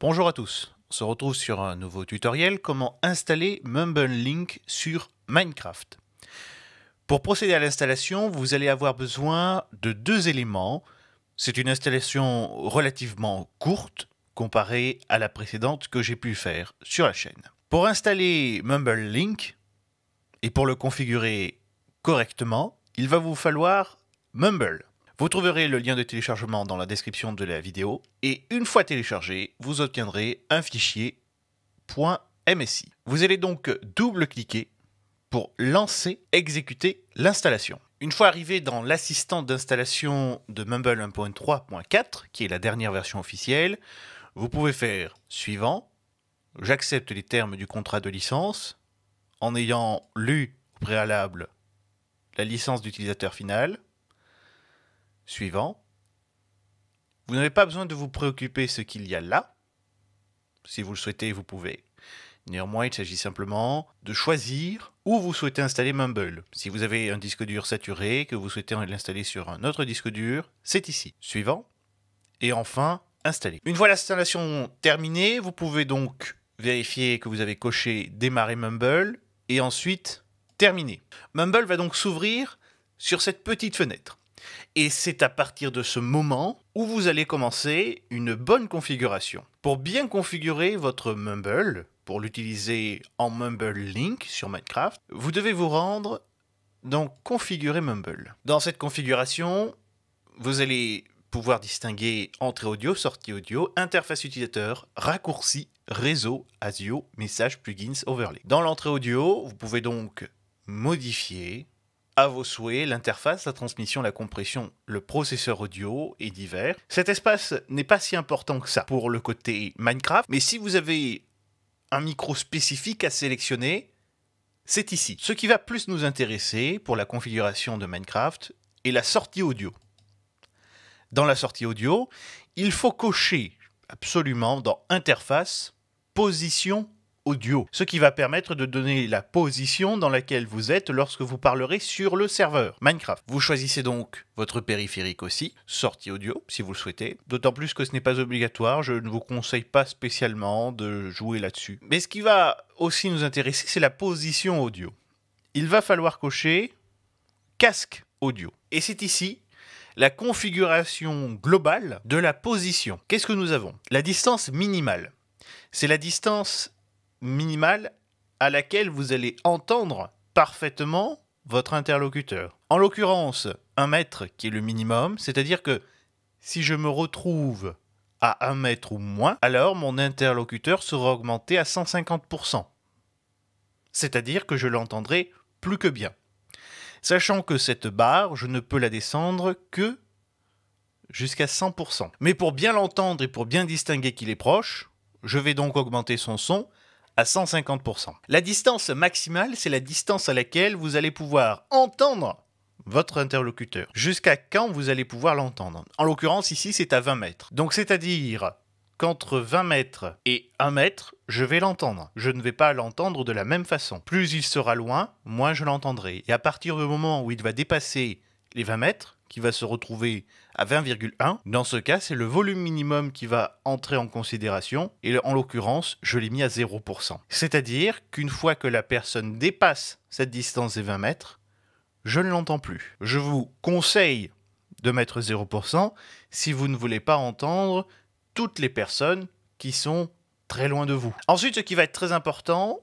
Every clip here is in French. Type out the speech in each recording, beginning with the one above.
Bonjour à tous, on se retrouve sur un nouveau tutoriel comment installer Mumble Link sur Minecraft. Pour procéder à l'installation, vous allez avoir besoin de deux éléments. C'est une installation relativement courte comparée à la précédente que j'ai pu faire sur la chaîne. Pour installer Mumble Link et pour le configurer correctement, il va vous falloir Mumble. Vous trouverez le lien de téléchargement dans la description de la vidéo et une fois téléchargé, vous obtiendrez un fichier .msi. Vous allez donc double-cliquer pour lancer, exécuter l'installation. Une fois arrivé dans l'assistant d'installation de Mumble 1.3.4, qui est la dernière version officielle, vous pouvez faire suivant, j'accepte les termes du contrat de licence, en ayant lu au préalable la licence d'utilisateur final, Suivant. Vous n'avez pas besoin de vous préoccuper de ce qu'il y a là. Si vous le souhaitez, vous pouvez. Néanmoins, il s'agit simplement de choisir où vous souhaitez installer Mumble. Si vous avez un disque dur saturé, que vous souhaitez l'installer sur un autre disque dur, c'est ici. Suivant. Et enfin, installer. Une fois l'installation terminée, vous pouvez donc vérifier que vous avez coché Démarrer Mumble et ensuite Terminer. Mumble va donc s'ouvrir sur cette petite fenêtre. Et c'est à partir de ce moment où vous allez commencer une bonne configuration. Pour bien configurer votre Mumble, pour l'utiliser en Mumble Link sur Minecraft, vous devez vous rendre dans Configurer Mumble. Dans cette configuration, vous allez pouvoir distinguer entrée audio, sortie audio, interface utilisateur, raccourci, réseau, ASIO, message, plugins, overlay. Dans l'entrée audio, vous pouvez donc modifier à vos souhaits l'interface, la transmission, la compression, le processeur audio et divers. Cet espace n'est pas si important que ça pour le côté Minecraft, mais si vous avez un micro spécifique à sélectionner, c'est ici. Ce qui va plus nous intéresser pour la configuration de Minecraft est la sortie audio. Dans la sortie audio, il faut cocher absolument dans Interface, Position audio, ce qui va permettre de donner la position dans laquelle vous êtes lorsque vous parlerez sur le serveur Minecraft. Vous choisissez donc votre périphérique aussi, sortie audio si vous le souhaitez, d'autant plus que ce n'est pas obligatoire, je ne vous conseille pas spécialement de jouer là-dessus. Mais ce qui va aussi nous intéresser, c'est la position audio. Il va falloir cocher casque audio. Et c'est ici la configuration globale de la position. Qu'est-ce que nous avons La distance minimale. C'est la distance minimale à laquelle vous allez entendre parfaitement votre interlocuteur. En l'occurrence, un mètre qui est le minimum, c'est-à-dire que si je me retrouve à un mètre ou moins, alors mon interlocuteur sera augmenté à 150%. C'est-à-dire que je l'entendrai plus que bien. Sachant que cette barre, je ne peux la descendre que jusqu'à 100%. Mais pour bien l'entendre et pour bien distinguer qu'il est proche, je vais donc augmenter son son 150%. La distance maximale, c'est la distance à laquelle vous allez pouvoir entendre votre interlocuteur. Jusqu'à quand vous allez pouvoir l'entendre En l'occurrence, ici, c'est à 20 mètres. Donc, c'est-à-dire qu'entre 20 mètres et 1 mètre, je vais l'entendre. Je ne vais pas l'entendre de la même façon. Plus il sera loin, moins je l'entendrai. Et à partir du moment où il va dépasser les 20 mètres, qui va se retrouver à 20,1. Dans ce cas, c'est le volume minimum qui va entrer en considération, et en l'occurrence, je l'ai mis à 0%. C'est-à-dire qu'une fois que la personne dépasse cette distance des 20 mètres, je ne l'entends plus. Je vous conseille de mettre 0% si vous ne voulez pas entendre toutes les personnes qui sont très loin de vous. Ensuite, ce qui va être très important,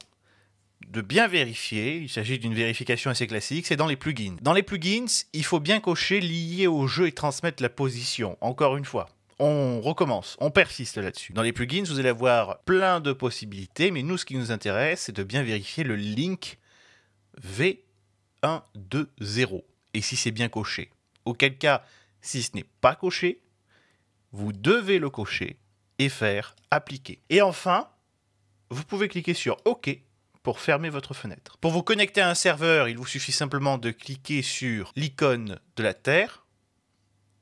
de bien vérifier, il s'agit d'une vérification assez classique, c'est dans les plugins. Dans les plugins, il faut bien cocher lier au jeu et transmettre la position, encore une fois. On recommence, on persiste là-dessus. Dans les plugins, vous allez avoir plein de possibilités, mais nous, ce qui nous intéresse, c'est de bien vérifier le link V120, et si c'est bien coché. Auquel cas, si ce n'est pas coché, vous devez le cocher et faire appliquer. Et enfin, vous pouvez cliquer sur OK fermer votre fenêtre. Pour vous connecter à un serveur, il vous suffit simplement de cliquer sur l'icône de la Terre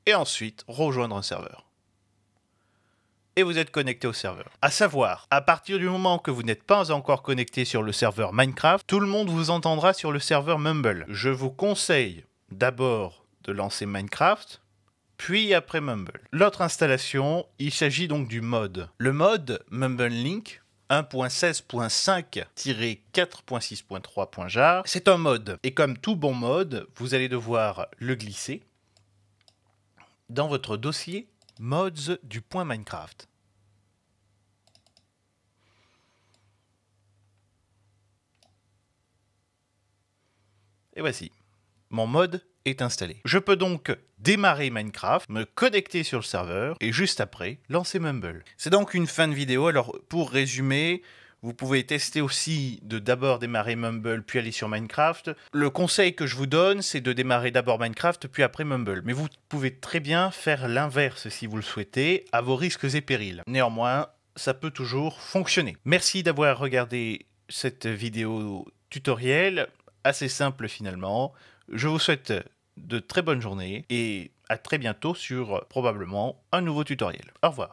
et ensuite rejoindre un serveur. Et vous êtes connecté au serveur. À savoir, à partir du moment que vous n'êtes pas encore connecté sur le serveur Minecraft, tout le monde vous entendra sur le serveur Mumble. Je vous conseille d'abord de lancer Minecraft, puis après Mumble. L'autre installation, il s'agit donc du mode. Le mode Mumble Link 1.16.5-4.6.3.jar. C'est un mode, et comme tout bon mode, vous allez devoir le glisser dans votre dossier mods du point Minecraft. Et voici, mon mode installé. Je peux donc démarrer Minecraft, me connecter sur le serveur et juste après lancer Mumble. C'est donc une fin de vidéo. Alors pour résumer, vous pouvez tester aussi de d'abord démarrer Mumble puis aller sur Minecraft. Le conseil que je vous donne, c'est de démarrer d'abord Minecraft puis après Mumble. Mais vous pouvez très bien faire l'inverse si vous le souhaitez, à vos risques et périls. Néanmoins, ça peut toujours fonctionner. Merci d'avoir regardé cette vidéo tutoriel, assez simple finalement. Je vous souhaite de très bonnes journées et à très bientôt sur probablement un nouveau tutoriel. Au revoir.